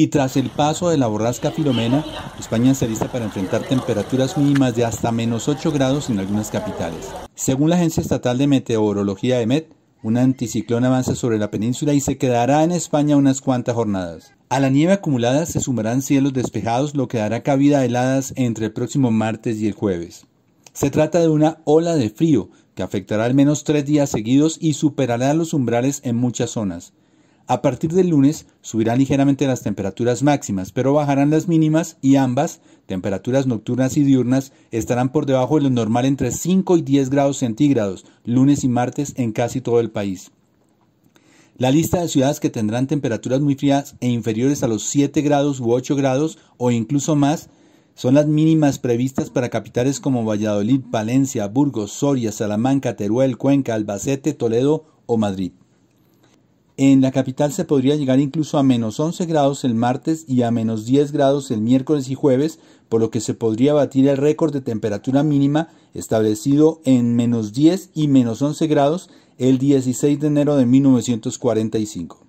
y tras el paso de la borrasca Filomena, España se lista para enfrentar temperaturas mínimas de hasta menos 8 grados en algunas capitales. Según la Agencia Estatal de Meteorología EMET, un anticiclón avanza sobre la península y se quedará en España unas cuantas jornadas. A la nieve acumulada se sumarán cielos despejados, lo que dará cabida a heladas entre el próximo martes y el jueves. Se trata de una ola de frío que afectará al menos tres días seguidos y superará los umbrales en muchas zonas. A partir del lunes subirán ligeramente las temperaturas máximas, pero bajarán las mínimas y ambas, temperaturas nocturnas y diurnas, estarán por debajo de lo normal entre 5 y 10 grados centígrados, lunes y martes en casi todo el país. La lista de ciudades que tendrán temperaturas muy frías e inferiores a los 7 grados u 8 grados o incluso más son las mínimas previstas para capitales como Valladolid, Valencia, Burgos, Soria, Salamanca, Teruel, Cuenca, Albacete, Toledo o Madrid. En la capital se podría llegar incluso a menos 11 grados el martes y a menos 10 grados el miércoles y jueves, por lo que se podría batir el récord de temperatura mínima establecido en menos 10 y menos 11 grados el 16 de enero de 1945.